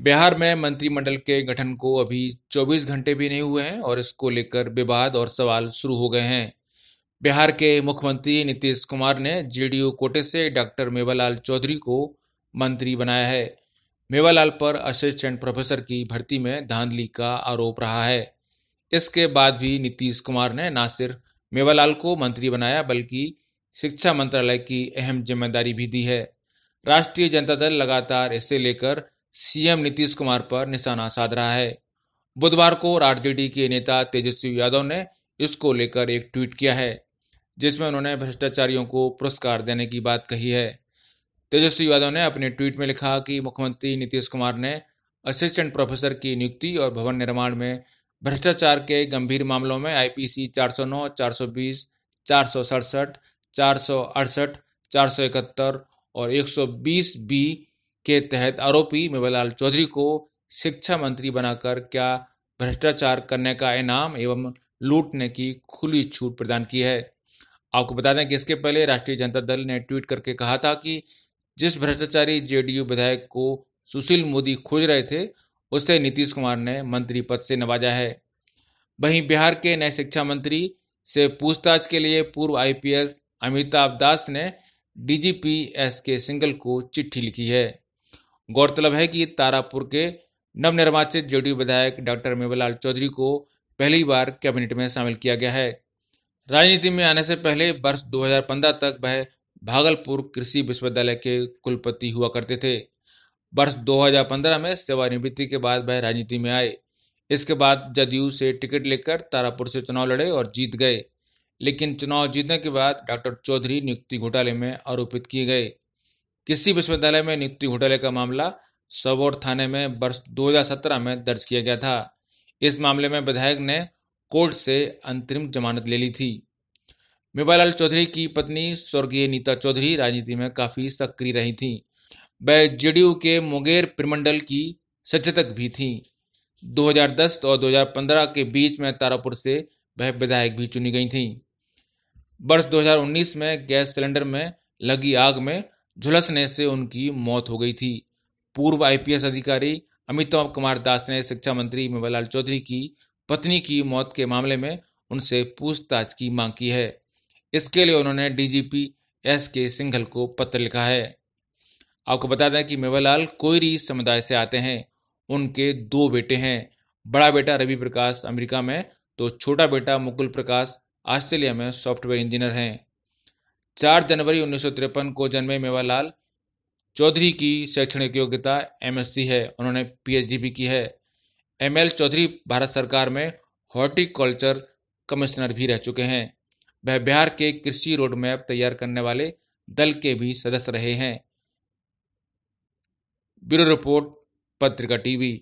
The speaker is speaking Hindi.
बिहार में मंत्रिमंडल के गठन को अभी 24 घंटे भी नहीं हुए हैं और इसको लेकर विवाद और सवाल शुरू हो गए हैं बिहार के मुख्यमंत्री नीतीश कुमार ने जेडीयू कोटे से डॉक्टर मेवालाल चौधरी को मंत्री बनाया है मेवालाल पर असिस्टेंट प्रोफेसर की भर्ती में धांधली का आरोप रहा है इसके बाद भी नीतीश कुमार ने न सिर्फ मेवालाल को मंत्री बनाया बल्कि शिक्षा मंत्रालय की अहम जिम्मेदारी भी दी है राष्ट्रीय जनता दल लगातार इसे लेकर सीएम नीतीश कुमार पर निशाना साध रहा है बुधवार को आरजेडी के नेता तेजस्वी यादव ने इसको लेकर एक ट्वीट किया है जिसमें उन्होंने भ्रष्टाचारियों को पुरस्कार देने की बात कही है तेजस्वी यादव ने अपने ट्वीट में लिखा कि मुख्यमंत्री नीतीश कुमार ने असिस्टेंट प्रोफेसर की नियुक्ति और भवन निर्माण में भ्रष्टाचार के गंभीर मामलों में आईपीसी 409, 420, 467, 468, 471 और 120 बी के तहत आरोपी मेवालाल चौधरी को शिक्षा मंत्री बनाकर क्या भ्रष्टाचार करने का इनाम एवं लूटने की खुली छूट प्रदान की है आपको बता दें कि इसके पहले राष्ट्रीय जनता दल ने ट्वीट करके कहा था कि जिस भ्रष्टाचारी जेडीयू विधायक को सुशील मोदी खोज रहे थे उसे नीतीश कुमार ने मंत्री पद से नवाजा है वहीं बिहार के नए शिक्षा मंत्री से पूछताछ के लिए पूर्व आईपीएस अमिताभ दास ने डीजीपी एस के सिंगल को चिट्ठी लिखी है गौरतलब है कि तारापुर के नवनिर्वाचित जेडीयू विधायक डॉक्टर मेवालाल चौधरी को पहली बार कैबिनेट में शामिल किया गया है राजनीति में आने से पहले वर्ष 2015 तक वह भागलपुर कृषि विश्वविद्यालय के कुलपति हुआ करते थे वर्ष 2015 में सेवानिवृत्ति के बाद वह राजनीति में आए इसके बाद जदयू से टिकट लेकर तारापुर से चुनाव लड़े और जीत गए लेकिन चुनाव जीतने के बाद डॉक्टर चौधरी नियुक्ति घोटाले में आरोपित किए गए किसी विश्वविद्यालय में नियुक्ति घोटाले का मामला सबोर थाने में वर्ष 2017 में दर्ज किया गया था इस मामले में विधायक ने कोर्ट से अंतरिम जमानत ले ली थी मेवालाल चौधरी की पत्नी स्वर्गीय नीता चौधरी राजनीति में काफी सक्रिय रही थी वह जेडीयू के मुंगेर प्रमंडल की सचेतक भी थी 2010 और 2015 के बीच में तारापुर से वह विधायक भी चुनी गई थी वर्ष 2019 में गैस सिलेंडर में लगी आग में झुलसने से उनकी मौत हो गई थी पूर्व आईपीएस अधिकारी अमिताभ कुमार दास ने शिक्षा मंत्री मेवालाल चौधरी की पत्नी की मौत के मामले में उनसे पूछताछ की मांग की है इसके लिए उन्होंने डीजीपी एस के सिंघल को पत्र लिखा है आपको बता दें कि मेवालाल कोयरी समुदाय से आते हैं उनके दो बेटे हैं बड़ा बेटा रवि प्रकाश अमेरिका में तो छोटा बेटा मुकुल प्रकाश ऑस्ट्रेलिया में सॉफ्टवेयर इंजीनियर हैं चार जनवरी उन्नीस को जन्मे मेवालाल चौधरी की शैक्षणिक योग्यता एम है उन्होंने पी भी की है एम चौधरी भारत सरकार में हॉर्टिकल्चर कमिश्नर भी रह चुके हैं वह बिहार के कृषि रोड मैप तैयार करने वाले दल के भी सदस्य रहे हैं ब्यूरो रिपोर्ट पत्रिका टीवी